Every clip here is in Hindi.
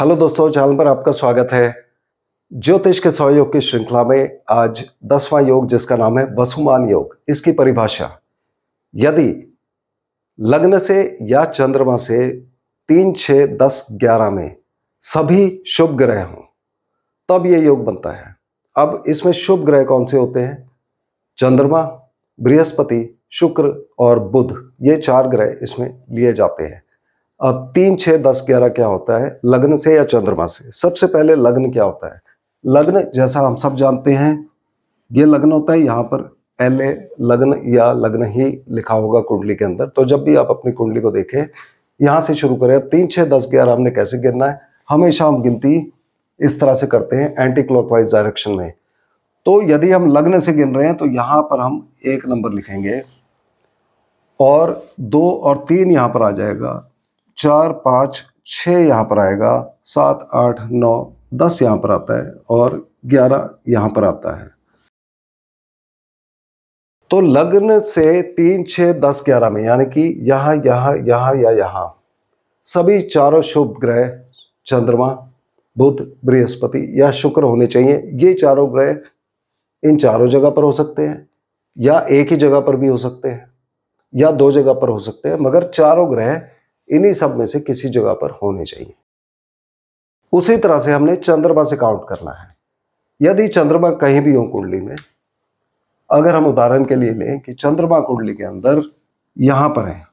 हेलो दोस्तों चैनल पर आपका स्वागत है ज्योतिष के सहयोग की श्रृंखला में आज दसवां योग जिसका नाम है वसुमान योग इसकी परिभाषा यदि लग्न से या चंद्रमा से तीन छ दस ग्यारह में सभी शुभ ग्रह हों तब ये योग बनता है अब इसमें शुभ ग्रह कौन से होते हैं चंद्रमा बृहस्पति शुक्र और बुध ये चार ग्रह इसमें लिए जाते हैं अब तीन छः दस ग्यारह क्या होता है लग्न से या चंद्रमा से सबसे पहले लग्न क्या होता है लग्न जैसा हम सब जानते हैं ये लग्न होता है यहाँ पर एल ए लग्न या लग्न ही लिखा होगा कुंडली के अंदर तो जब भी आप अपनी कुंडली को देखें यहाँ से शुरू करें तीन छः दस ग्यारह हमने कैसे गिनना है हमेशा हम गिनती इस तरह से करते हैं एंटी क्लॉकवाइज डायरेक्शन में तो यदि हम लग्न से गिन रहे हैं तो यहाँ पर हम एक नंबर लिखेंगे और दो और तीन यहाँ पर आ जाएगा चार पाँच छः यहाँ पर आएगा सात आठ नौ दस यहाँ पर आता है और ग्यारह यहाँ पर आता है तो लग्न से तीन छः दस ग्यारह में यानी कि यहाँ यहाँ यहाँ या यहाँ सभी चारों शुभ ग्रह चंद्रमा बुध बृहस्पति या शुक्र होने चाहिए ये चारों ग्रह इन चारों जगह पर हो सकते हैं या एक ही जगह पर भी हो सकते हैं या दो जगह पर हो सकते हैं मगर चारों ग्रह इन्हीं सब में से किसी जगह पर होने चाहिए उसी तरह से हमने चंद्रमा से काउंट करना है यदि चंद्रमा कहीं भी हो कुंडली में अगर हम उदाहरण के लिए लें कि चंद्रमा कुंडली के अंदर यहां पर है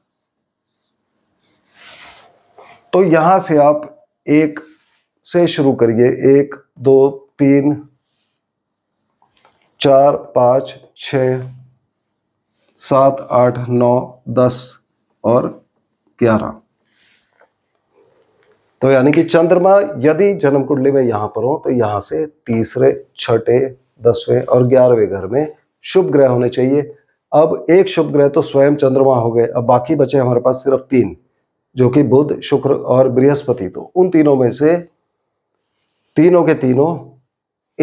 तो यहां से आप एक से शुरू करिए एक दो तीन चार पांच छ सात आठ नौ दस और ग्यारह तो यानी कि चंद्रमा यदि जन्म कुंडली में यहाँ पर हो तो यहाँ से तीसरे छठे दसवें और ग्यारहवें घर में शुभ ग्रह होने चाहिए अब एक शुभ ग्रह तो स्वयं चंद्रमा हो गए अब बाकी बचे हमारे पास सिर्फ तीन जो कि बुध शुक्र और बृहस्पति तो उन तीनों में से तीनों के तीनों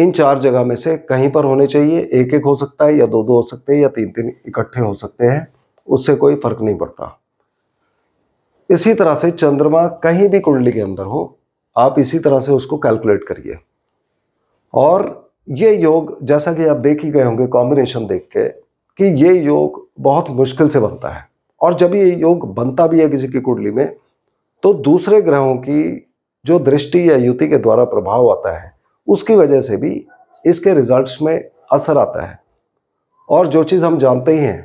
इन चार जगह में से कहीं पर होने चाहिए एक एक हो सकता है या दो दो हो सकते हैं या तीन तीन इकट्ठे हो सकते हैं उससे कोई फर्क नहीं पड़ता इसी तरह से चंद्रमा कहीं भी कुंडली के अंदर हो आप इसी तरह से उसको कैलकुलेट करिए और ये योग जैसा कि आप देख ही गए होंगे कॉम्बिनेशन देख के कि ये योग बहुत मुश्किल से बनता है और जब ये योग बनता भी है किसी की कुंडली में तो दूसरे ग्रहों की जो दृष्टि या युति के द्वारा प्रभाव आता है उसकी वजह से भी इसके रिजल्ट्स में असर आता है और जो चीज़ हम जानते ही हैं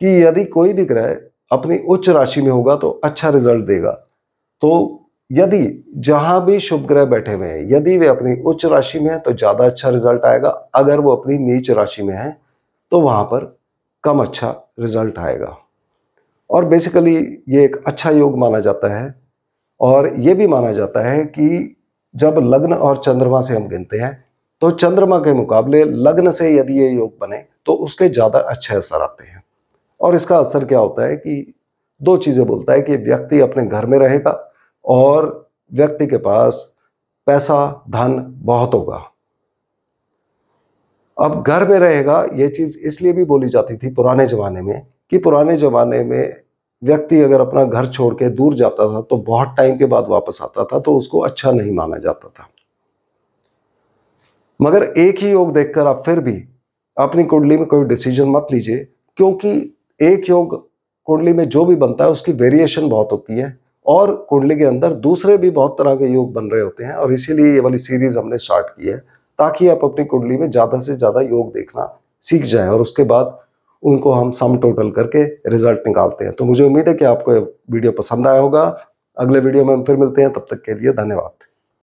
कि यदि कोई भी ग्रह अपनी उच्च राशि में होगा तो अच्छा रिजल्ट देगा तो यदि जहां भी शुभ ग्रह बैठे हुए हैं यदि वे अपनी उच्च राशि में है तो ज़्यादा अच्छा रिजल्ट आएगा अगर वो अपनी नीच राशि में है तो वहाँ पर कम अच्छा रिजल्ट आएगा और बेसिकली ये एक अच्छा योग माना जाता है और ये भी माना जाता है कि जब लग्न और चंद्रमा से हम गिनते हैं तो चंद्रमा के मुकाबले लग्न से यदि ये योग बने तो उसके ज़्यादा अच्छे असर आते हैं और इसका असर क्या होता है कि दो चीज़ें बोलता है कि व्यक्ति अपने घर में रहेगा और व्यक्ति के पास पैसा धन बहुत होगा अब घर में रहेगा ये चीज़ इसलिए भी बोली जाती थी पुराने ज़माने में कि पुराने ज़माने में व्यक्ति अगर अपना घर छोड़ के दूर जाता था तो बहुत टाइम के बाद वापस आता था तो उसको अच्छा नहीं माना जाता था मगर एक ही योग देखकर आप फिर भी अपनी कुंडली में कोई डिसीजन मत लीजिए क्योंकि एक योग कुंडली में जो भी बनता है उसकी वेरिएशन बहुत होती है और कुंडली के अंदर दूसरे भी बहुत तरह के योग बन रहे होते हैं और इसीलिए ये वाली सीरीज हमने स्टार्ट की है ताकि आप अपनी कुंडली में ज़्यादा से ज़्यादा योग देखना सीख जाएं और उसके बाद उनको हम सम टोटल करके रिजल्ट निकालते हैं तो मुझे उम्मीद है कि आपको वीडियो पसंद आया होगा अगले वीडियो में हम फिर मिलते हैं तब तक के लिए धन्यवाद